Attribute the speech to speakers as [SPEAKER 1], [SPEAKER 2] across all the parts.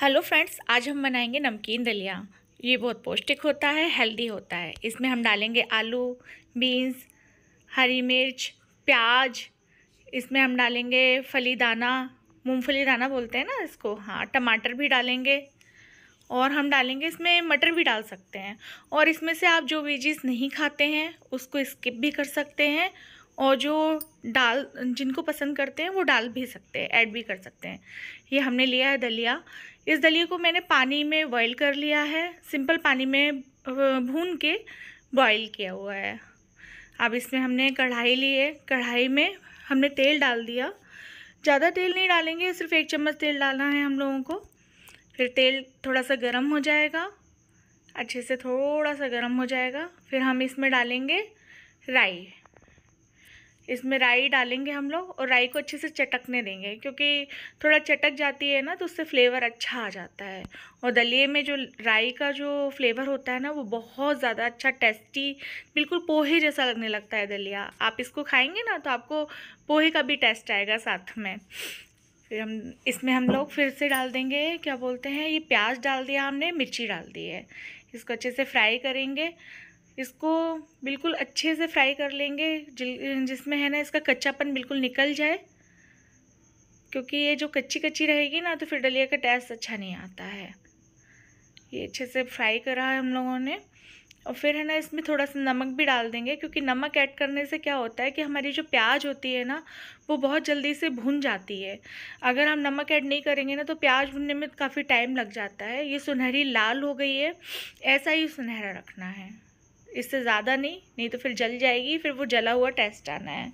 [SPEAKER 1] hello friends आज हम बनाएंगे नमकीन दलिया ये बहुत पौष्टिक होता है हेल्दी होता है इसमें हम डालेंगे आलू बीन्स हरी मिर्च प्याज इसमें हम डालेंगे फली दाना मूँगफली दाना बोलते हैं ना इसको हाँ टमाटर भी डालेंगे और हम डालेंगे इसमें मटर भी डाल सकते हैं और इसमें से आप जो वेजीज नहीं खाते हैं उसको स्किप भी कर सकते हैं और जो डाल जिनको पसंद करते हैं वो डाल भी सकते हैं ऐड भी कर सकते हैं ये हमने लिया है दलिया इस दलिया को मैंने पानी में बॉईल कर लिया है सिंपल पानी में भून के बॉईल किया हुआ है अब इसमें हमने कढ़ाई ली है कढ़ाई में हमने तेल डाल दिया ज़्यादा तेल नहीं डालेंगे सिर्फ एक चम्मच तेल डालना है हम लोगों को फिर तेल थोड़ा सा गर्म हो जाएगा अच्छे से थोड़ा सा गर्म हो जाएगा फिर हम इसमें डालेंगे राई इसमें राई डालेंगे हम लोग और राई को अच्छे से चटकने देंगे क्योंकि थोड़ा चटक जाती है ना तो उससे फ्लेवर अच्छा आ जाता है और दलिए में जो राई का जो फ्लेवर होता है ना वो बहुत ज़्यादा अच्छा टेस्टी बिल्कुल पोहे जैसा लगने लगता है दलिया आप इसको खाएंगे ना तो आपको पोहे का भी टेस्ट आएगा साथ में फिर हम इसमें हम लोग फिर से डाल देंगे क्या बोलते हैं ये प्याज डाल दिया हमने मिर्ची डाल दी है इसको अच्छे से फ्राई करेंगे इसको बिल्कुल अच्छे से फ्राई कर लेंगे जिसमें है ना इसका कच्चापन बिल्कुल निकल जाए क्योंकि ये जो कच्ची कच्ची रहेगी ना तो फिर डलिया का टेस्ट अच्छा नहीं आता है ये अच्छे से फ्राई करा है हम लोगों ने और फिर है ना इसमें थोड़ा सा नमक भी डाल देंगे क्योंकि नमक ऐड करने से क्या होता है कि हमारी जो प्याज होती है ना वो बहुत जल्दी से भुन जाती है अगर हम नमक ऐड नहीं करेंगे ना तो प्याज भुनने में काफ़ी टाइम लग जाता है ये सुनहरी लाल हो गई है ऐसा ही सुनहरा रखना है इससे ज़्यादा नहीं नहीं तो फिर जल जाएगी फिर वो जला हुआ टेस्ट आना है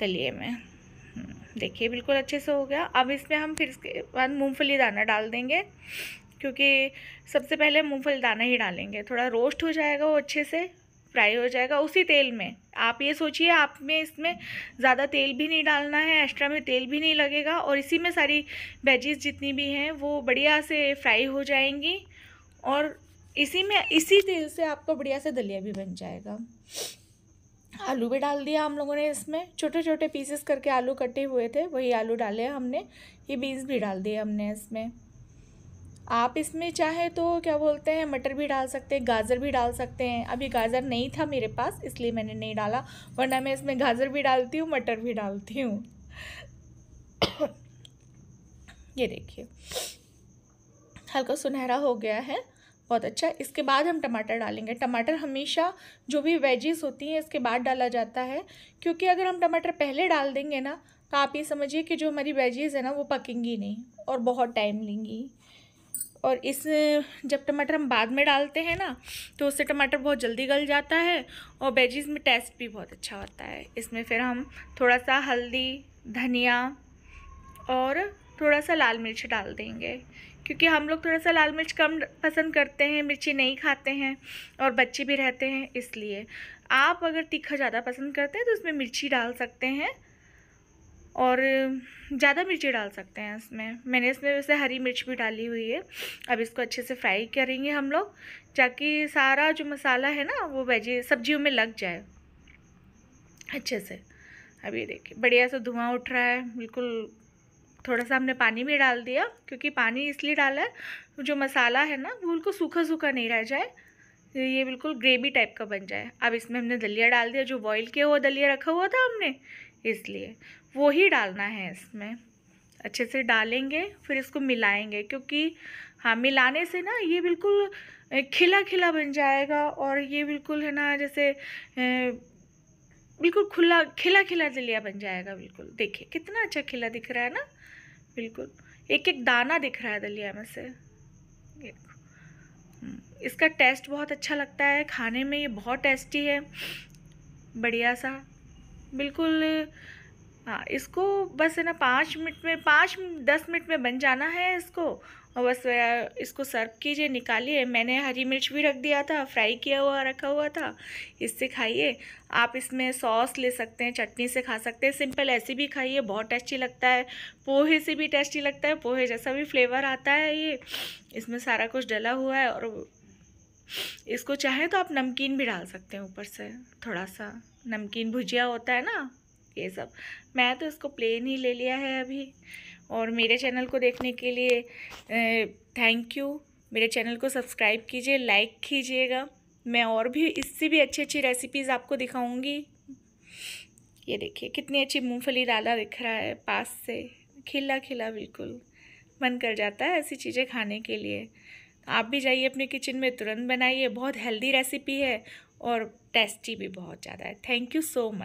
[SPEAKER 1] तलिए में हम्म, देखिए बिल्कुल अच्छे से हो गया अब इसमें हम फिर इसके बाद मूँगफली दाना डाल देंगे क्योंकि सबसे पहले मूँगफली दाना ही डालेंगे थोड़ा रोस्ट हो जाएगा वो अच्छे से फ्राई हो जाएगा उसी तेल में आप ये सोचिए आप में इसमें ज़्यादा तेल भी नहीं डालना है एक्स्ट्रा में तेल भी नहीं लगेगा और इसी में सारी वेजीज जितनी भी हैं वो बढ़िया से फ्राई हो जाएंगी और इसी में इसी तेल से आपका बढ़िया से दलिया भी बन जाएगा आलू भी डाल दिया हम लोगों ने इसमें छोटे छोटे पीसेस करके आलू कटे हुए थे वही आलू डाले हमने ये बीन्स भी डाल दिए हमने इसमें आप इसमें चाहे तो क्या बोलते हैं मटर भी डाल सकते हैं गाजर भी डाल सकते हैं अभी गाजर नहीं था मेरे पास इसलिए मैंने नहीं डाला वरना मैं इसमें गाजर भी डालती हूँ मटर भी डालती हूँ ये देखिए हल्का सुनहरा हो गया है बहुत अच्छा इसके बाद हम टमाटर डालेंगे टमाटर हमेशा जो भी वेजेस होती हैं इसके बाद डाला जाता है क्योंकि अगर हम टमाटर पहले डाल देंगे ना तो आप ये समझिए कि जो हमारी वेजेस है ना वो पकेंगी नहीं और बहुत टाइम लेंगी और इस जब टमाटर हम बाद में डालते हैं ना तो उससे टमाटर बहुत जल्दी गल जाता है और वेजेज़ में टेस्ट भी बहुत अच्छा होता है इसमें फिर हम थोड़ा सा हल्दी धनिया और थोड़ा सा लाल मिर्च डाल देंगे क्योंकि हम लोग थोड़ा सा लाल मिर्च कम पसंद करते हैं मिर्ची नहीं खाते हैं और बच्चे भी रहते हैं इसलिए आप अगर तीखा ज़्यादा पसंद करते हैं तो उसमें मिर्ची डाल सकते हैं और ज़्यादा मिर्ची डाल सकते हैं इसमें मैंने इसमें वैसे हरी मिर्च भी डाली हुई है अब इसको अच्छे से फ्राई करेंगे हम लोग ताकि सारा जो मसाला है ना वो वेजी सब्जियों में लग जाए अच्छे से अब ये देखिए बढ़िया सा धुआं उठ रहा है बिल्कुल थोड़ा सा हमने पानी भी डाल दिया क्योंकि पानी इसलिए डाला है जो मसाला है ना वो बिल्कुल सूखा सूखा नहीं रह जाए ये बिल्कुल ग्रेवी टाइप का बन जाए अब इसमें हमने दलिया डाल दिया जो बॉईल किया हुआ दलिया रखा हुआ था हमने इसलिए वो ही डालना है इसमें अच्छे से डालेंगे फिर इसको मिलाएंगे क्योंकि हाँ मिलाने से ना ये बिल्कुल खिला खिला बन जाएगा और ये बिल्कुल है ना जैसे बिल्कुल खुला खिला खिला दलिया बन जाएगा बिल्कुल देखिए कितना अच्छा खिला दिख रहा है ना बिल्कुल एक एक दाना दिख रहा है दलिया में से हम्म, इसका टेस्ट बहुत अच्छा लगता है खाने में ये बहुत टेस्टी है बढ़िया सा बिल्कुल हाँ इसको बस है ना पाँच मिनट में पाँच दस मिनट में बन जाना है इसको और बस इसको सर्व कीजिए निकालिए मैंने हरी मिर्च भी रख दिया था फ्राई किया हुआ रखा हुआ था इससे खाइए आप इसमें सॉस ले सकते हैं चटनी से खा सकते हैं सिंपल ऐसे भी खाइए बहुत टेस्टी लगता है पोहे से भी टेस्टी लगता है पोहे जैसा भी फ्लेवर आता है ये इसमें सारा कुछ डला हुआ है और इसको चाहे तो आप नमकीन भी डाल सकते हैं ऊपर से थोड़ा सा नमकीन भुजिया होता है ना ये सब मैं तो इसको प्लेन ही ले लिया है अभी और मेरे चैनल को देखने के लिए थैंक यू मेरे चैनल को सब्सक्राइब कीजिए लाइक कीजिएगा मैं और भी इससे भी अच्छी अच्छी रेसिपीज़ आपको दिखाऊंगी ये देखिए कितनी अच्छी मूंगफली डाला दिख रहा है पास से खिला खिला बिल्कुल मन कर जाता है ऐसी चीज़ें खाने के लिए आप भी जाइए अपने किचन में तुरंत बनाइए बहुत हेल्दी रेसिपी है और टेस्टी भी बहुत ज़्यादा है थैंक यू सो मच